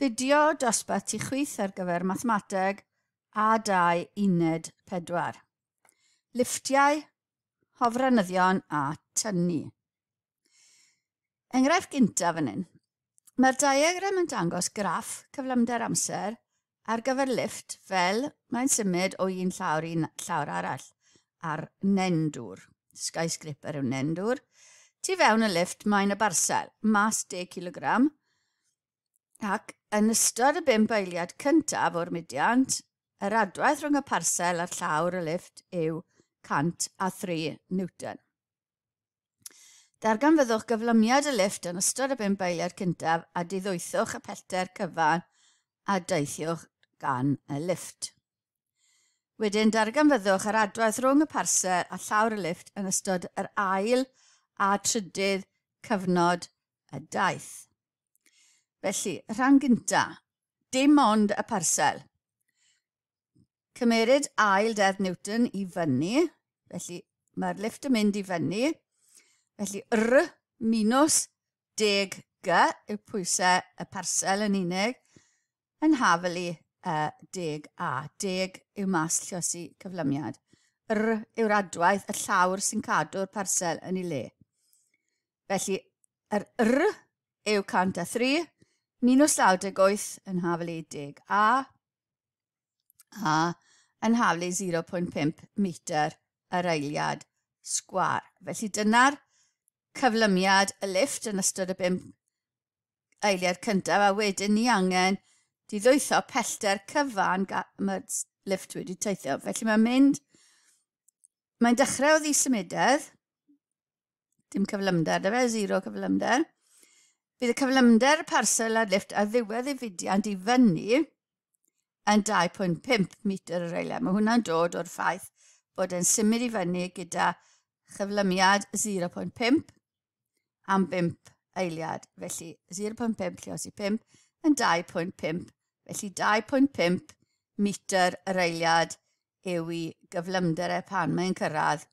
fideo dosbarth i chwith ar gyfer mathemateg A2 uned 4. Lifftiau, hofrenyddion a tynnu. Enghraifft gyntaf yn un. Mae'r diagram yn dangos graff cyflymder amser ar gyfer lifft fel mae'n symud o un llawr i llawr arall ar nendwr, skyscraper yw nendwr. Tu fewn y lifft mae'n y barsel, mas 10 kg, Ac yn ystod y bum eiliad cyntaf o'r mudiant, yr adwaith rhwng y parsel a'r llawr y lifft yw 103 Newton. Darganfyddwch gyflymiad y lifft yn ystod y bum eiliad cyntaf a diddwythwch y pellter cyfan a deithiwch gan y lifft. Wedyn darganfyddwch yr adwaith rhwng y parsel a llawr y lifft yn ystod yr ail a trydydd cyfnod y daith. Felly, rhan gynta, dim ond y parsel. Cymeryd ail dedd Newton i fyny, felly mae'r lift yn mynd i fyny. Felly R minus 10 G yw pwysau y parsel yn unig yn hafel i uh, 10 A. 10 yw mas llos i cyflymiad. R yw'r adwaith y llawr sy'n cadw'r parsel yn ei le. Felly, yr R yw cant 3, 1998 yn hafel 10 e a, a yn hafel 0.5 metr yr eiliad sgwar. Felly dyna'r cyflymiad y lift yn ystod y 5 eiliad cyntaf a wedyn ni angen di ddwytho pellter cyfan mae'r lift wedi teithio. Felly mae'n mynd, mae'n dechrau o ddi symudedd, dim cyflymder, da fe, 0 cyflymder, Bydd y cyflymder parsel a lift a ddiwedd y fudiant i fyny yn 2.5 metr yr eiliad. Mae hwnna'n dod o'r ffaith bod yn symud i fyny gyda chyflymiad 0.5 am 5 eiliad. Felly 0.5 lleos i 5 yn 2.5. Felly 2.5 metr yr eiliad yw i gyflymder e pan mae'n cyrraedd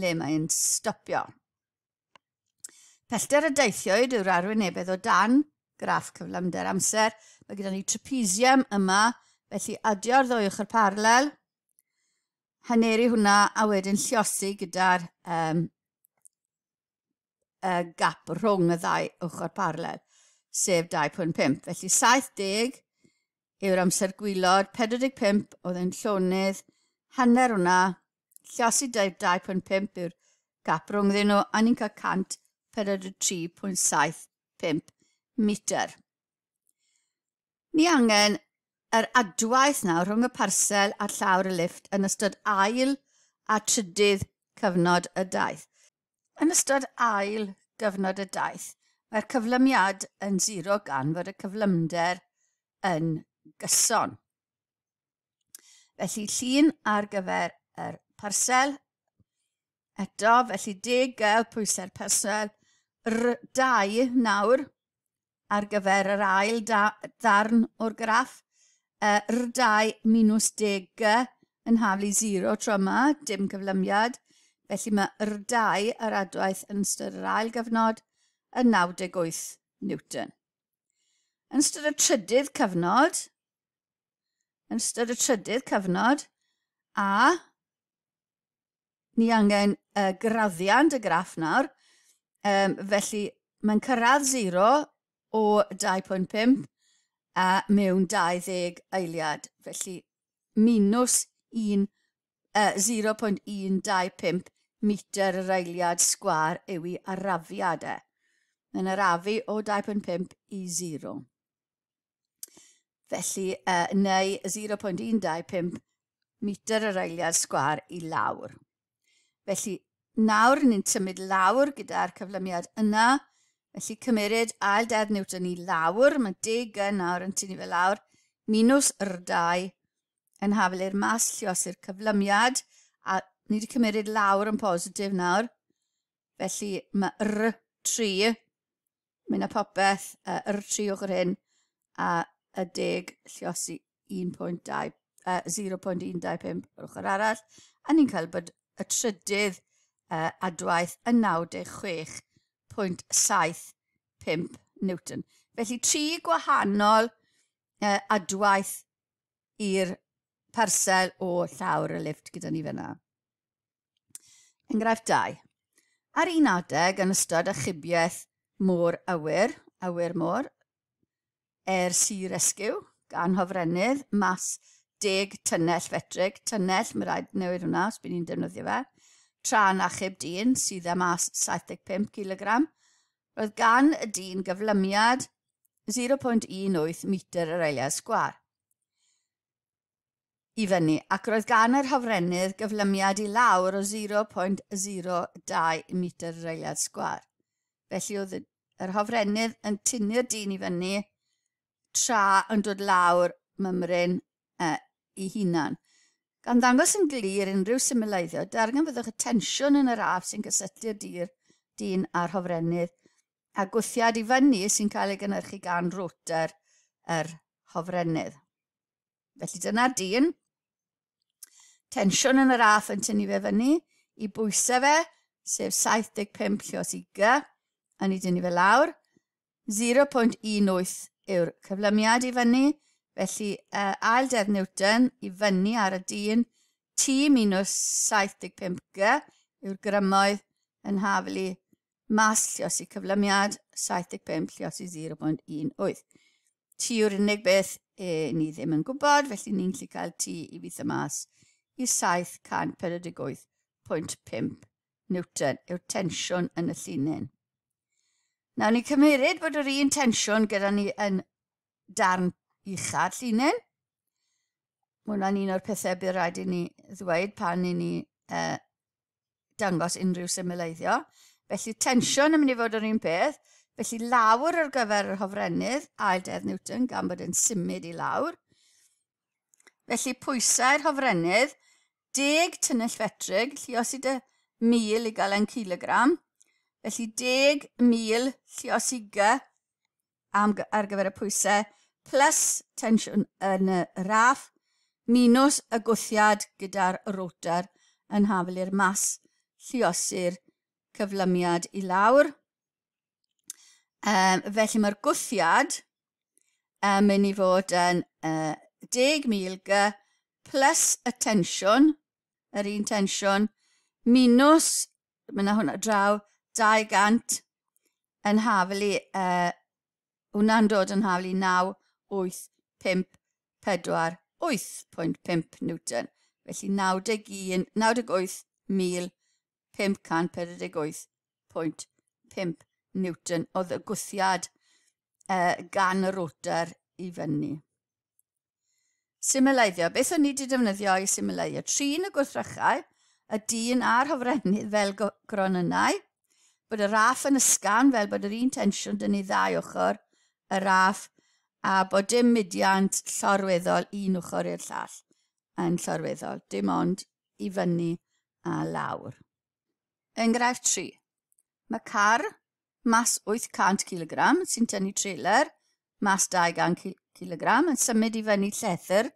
le mae'n stopio. Pellter y deithioed yw'r arwynebedd o dan, graff cyflymder amser. Mae gyda ni trapezium yma, felly adio'r ddwy ochr parlel. Haneri hwnna a wedyn lliosi gyda'r um, uh, gap rhwng y ddau ochr parlel, sef 2.5. Felly 70 yw'r amser gwylod, 45 oedd yn llonydd, hanner hwnna, lliosi 2.5 yw'r gap rhwng ddyn nhw, a ni'n cael 100 43.75 metr. Ni angen yr adwaith nawr rhwng y parsel a llawr y lifft yn ystod ail a trydydd cyfnod y daith. Yn ystod ail gyfnod y daith, mae'r cyflymiad yn zero gan fod y cyflymder yn gyson. Felly llun ar gyfer yr parsel. Eto, felly 10 gael pwysau'r parsel R2 nawr ar gyfer yr ail da, ddarn o'r graff. Uh, R2 minus 10 yn haflu 0 tro yma, dim cyflymiad. Felly mae R2 yr adwaith yn ystod yr ail gyfnod yn 98 Newton. Yn ystod y trydydd cyfnod, yn ystod y trydydd cyfnod, a ni angen y graddiant y graff nawr, Um, felly mae'n cyrraedd 0 o 2.5 a mewn 20 eiliad. Felly minus 1, uh, 0.125 metr yr eiliad sgwar yw i arafiadau. Mae'n arafu o 2.5 i 0. Felly, uh, neu 0.125 metr yr eiliad sgwar i lawr. Felly, Nawr ni'n symud lawr gyda'r cyflymiad yna. Felly cymerid ail dedd Newton ni lawr, mae deg yn nawr yn tynnu fe lawr, minus yr dau yn hafel i'r mas llios i'r cyflymiad, a ni wedi cymerid lawr yn positif nawr. Felly mae yr tri, mae yna popeth uh, yr 3 ochr hyn, a y deg llios i 1.2, uh, 0.125 ochr arall, a ni'n cael bod y trydydd uh, adwaith yn 96.75 Newton. Felly tri gwahanol uh, adwaith i'r parsel o llawr y lift gyda ni fyna. Enghraifft 2. Ar un adeg yn ystod y achubiaeth môr awyr, awyr môr, er sir esgyw gan hofrennydd mas 10 tynnell fetrig. Tynnell, mae rhaid newid hwnna os bydd ni'n defnyddio fe tra'n achub dyn sydd â mas 75 kg, roedd gan y dyn gyflymiad 0.18 metr yr eiliad sgwar. I fyny, ac roedd gan yr hofrennydd gyflymiad i lawr o 0.02 metr yr eiliad sgwar. Felly oedd yr hofrennydd yn tynnu'r dyn i fyny tra yn dod lawr mymryn e, i hunan. Gan ddangos yn glir unrhyw symleiddio, dargan fyddwch y tensiwn yn yr af sy'n gysylltu'r dîr dyn a'r hofrennydd a gwythiad i fyny sy'n cael ei gynnyrchu gan rwter yr hofrennydd. Felly dyna'r dyn. Tensiwn yn yr af yn tynnu fe fyny i bwysau fe, sef 75 llios i gy, yn ei dynnu fe lawr. 0.18 yw'r cyflymiad i fyny, Felly, uh, ail dedd Newton i fyny ar y dyn, t minus 75g yw'r grymoedd yn haflu mas llios i cyflymiad 75 llios i 0.18. T yw'r unig beth e, ni ddim yn gwybod, felly ni'n gallu cael t i fydd y mas i 748.5 Newton yw'r tensiwn yn y llunin. Nawr ni cymeriad bod yr un tensiwn gyda ni yn darn uchad llunen. Mwna'n un o'r pethau bydd rhaid i ni ddweud pan i ni uh, dangos unrhyw symleiddio. Felly tensiwn yn mynd i fod yr un peth. Felly lawr ar gyfer yr hofrennydd, ail dedd Newton, gan bod yn symud i lawr. Felly pwysau'r hofrennydd, 10 tynnell fetrig, lliosi dy 1000 i gael yn kilogram. Felly 10,000 lluos i gy am, ar gyfer y pwysau plus tensiwn yn y raff, minus y gwthiad gyda'r rotor yn hafel i'r mas lluosir cyflymiad i lawr. Um, felly mae'r gwthiad yn um, mynd i fod yn uh, 10,000 g plus y tensiwn, yr un tensiwn, minus, mae yna hwnna draw, 200 yn hafel i, uh, hwnna'n dod yn hafel i 9 8.5 Newton. Felly 91, 98,548.5 Newton oedd y gwythiad uh, e, gan y rotor i fyny. Symleiddio. Beth o'n i wedi defnyddio i symleiddio? Trin y gwrthrychau, y dyn a'r hofrennydd fel gronynau, bod y raff yn ysgan fel bod yr un tensiwn dyn ni ddau ochr, y raff a bod dim mudiant llorweddol un ochr i'r llall yn llorweddol, dim ond i fyny a lawr. Enghraifft 3. Mae car mas 800 kg sy'n tynnu trailer mas 200 kg yn symud i fyny llethyr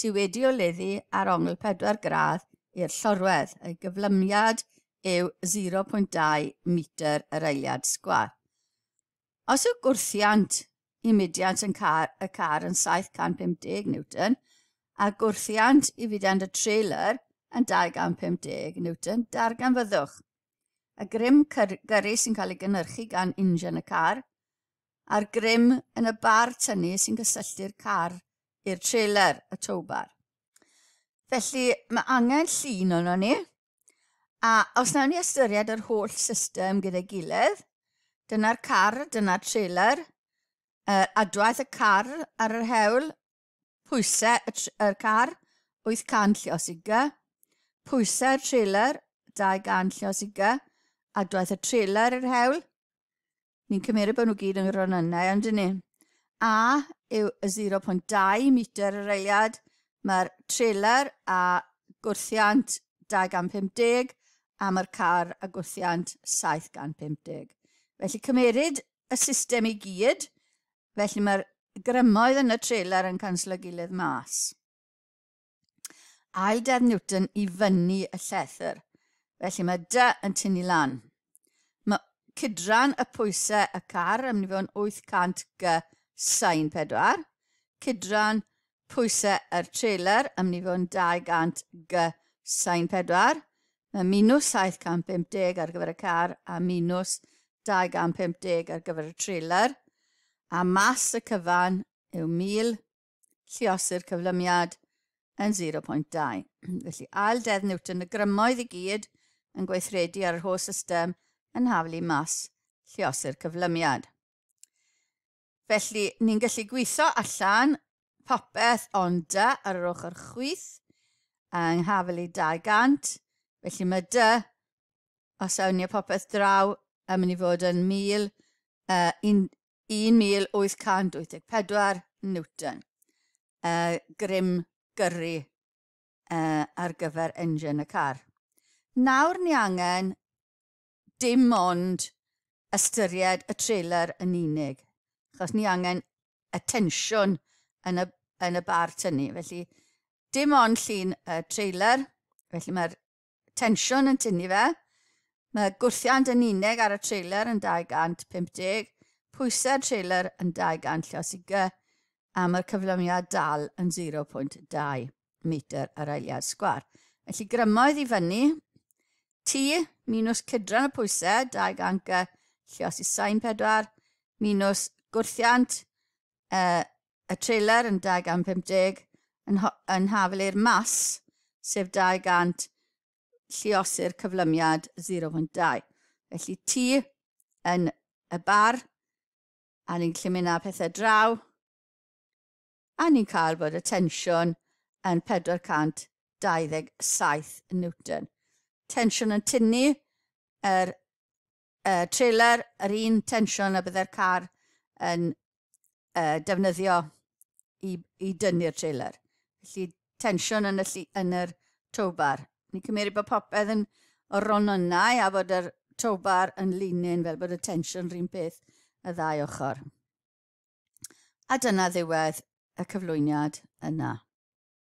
sy'n wedi oleddu ar ongl 4 gradd i'r llorwedd. Y gyflymiad yw 0.2 metr yr eiliad sgwar. Os yw gwrthiant i mudiant yn car, y car yn 750 Newton a gwrthiant i fudiant y trailer yn 250 Newton darganfyddwch. Y grym gyrru sy'n cael ei gynnyrchu gan injan y car a'r grym yn y bar tynnu sy'n gysylltu'r car i'r trailer, y towbar. Felly mae angen llun ond ni a os nawn ni ystyried yr holl system gyda'i gilydd, dyna'r car, dyna'r trailer, Uh, adwaith y car ar yr hewl, pwysau y, car, 800 llios i gy, pwysau pwysau'r trailer, 200 llios i gy, adwaith y trailer yr hewl, ni'n cymryd bod nhw gyd yn rhan yna, ond ni. A yw y 0.2 metr yr eiliad, mae'r trailer a gwrthiant 250 a mae'r car a gwrthiant 750. Felly cymeryd y system i gyd, Felly mae'r grymoedd yn y trailer yn canslo gilydd mas. A'i Dad Newton i fyny y llethr. Felly mae dy yn tynnu lan. Mae cydran y pwysau y car yn mynd i fod yn 800 gy sain pedwar. Cydran pwysau yr trailer yn mynd i fod yn 200 gy sain pedwar. Mae minus 750 ar gyfer y car a minus 250 ar gyfer y trailer a mas y cyfan yw 1000 lluosur cyflymiad yn 0.2. Felly ail dedd Newton y grymoedd i gyd yn gweithredu ar yr holl system yn haflu mas lluosur cyflymiad. Felly, ni'n gallu gweithio allan popeth ond dy ar yr ochr chwyth yng nghafel 200. Felly mae dy, os awn awnio popeth draw, yn mynd i fod yn 1000, uh, 1884 Newton. Uh, grym gyrru uh, ar gyfer engine y car. Nawr ni angen dim ond ystyried y trailer yn unig, Chos ni angen y tensiwn yn y, yn y bar tynnu. Felly, dim ond llun y trailer, felly mae'r tensiwn yn tynnu fe. Mae gwrthiant yn unig ar y trailer yn 250, Pwysau'r trailer yn i gy, a mae'r cyflymiad dal yn 0.2 metr ar eiliad sgwar. Felly grymoedd i fyny, T minus cydran y pwysau, 200 llios i sain 4, minws gwrthiant, uh, y trailer yn 250, yn, yn hafel i'r mas, sef 200 llios i'r cyflymiad 0.2. Felly T yn y bar, a ni'n mynd â pethau draw, a ni'n cael bod y tensiwn yn 427 Newton. Tensiwn yn tynnu, yr er, er, trailer, yr un tensiwn a byddai'r car yn er, defnyddio i, i dynnu'r trailer. Felly tensiwn yn, y, lli, yn yr tobar. Ni'n cymryd bod popeth yn o'r ron yna a bod yr tobar yn linyn fel bod y tensiwn rhywun peth y ddau ochr. A dyna ddiwedd y cyflwyniad yna.